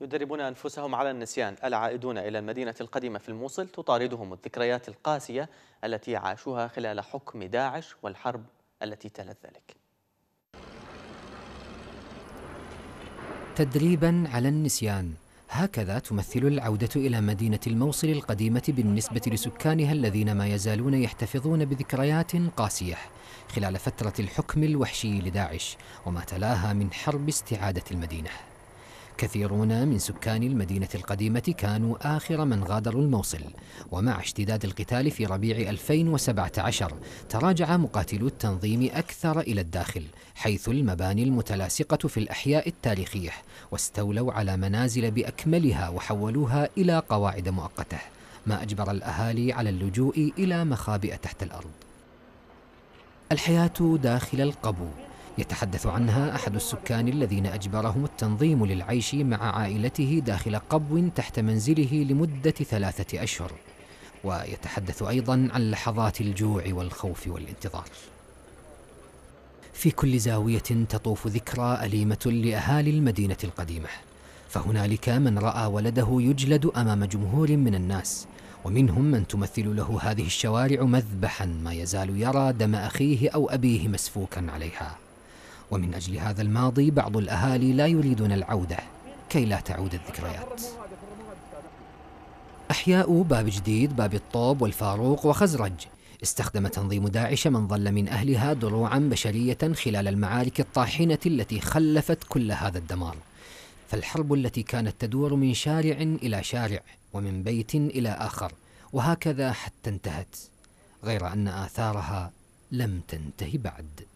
يدربون أنفسهم على النسيان العائدون إلى المدينة القديمة في الموصل تطاردهم الذكريات القاسية التي عاشوها خلال حكم داعش والحرب التي تلت ذلك تدريبا على النسيان هكذا تمثل العودة إلى مدينة الموصل القديمة بالنسبة لسكانها الذين ما يزالون يحتفظون بذكريات قاسية خلال فترة الحكم الوحشي لداعش وما تلاها من حرب استعادة المدينة كثيرون من سكان المدينة القديمة كانوا آخر من غادروا الموصل ومع اشتداد القتال في ربيع 2017 تراجع مقاتلو التنظيم أكثر إلى الداخل حيث المباني المتلاصقة في الأحياء التاريخية واستولوا على منازل بأكملها وحولوها إلى قواعد مؤقته ما أجبر الأهالي على اللجوء إلى مخابئ تحت الأرض الحياة داخل القبو يتحدث عنها أحد السكان الذين أجبرهم التنظيم للعيش مع عائلته داخل قبو تحت منزله لمدة ثلاثة أشهر ويتحدث أيضا عن لحظات الجوع والخوف والانتظار في كل زاوية تطوف ذكرى أليمة لأهالي المدينة القديمة فهنالك من رأى ولده يجلد أمام جمهور من الناس ومنهم من تمثل له هذه الشوارع مذبحا ما يزال يرى دم أخيه أو أبيه مسفوكا عليها ومن أجل هذا الماضي بعض الأهالي لا يريدون العودة كي لا تعود الذكريات أحياء باب جديد باب الطوب والفاروق وخزرج استخدم تنظيم داعش من ظل من أهلها دروعا بشرية خلال المعارك الطاحنة التي خلفت كل هذا الدمار فالحرب التي كانت تدور من شارع إلى شارع ومن بيت إلى آخر وهكذا حتى انتهت غير أن آثارها لم تنتهي بعد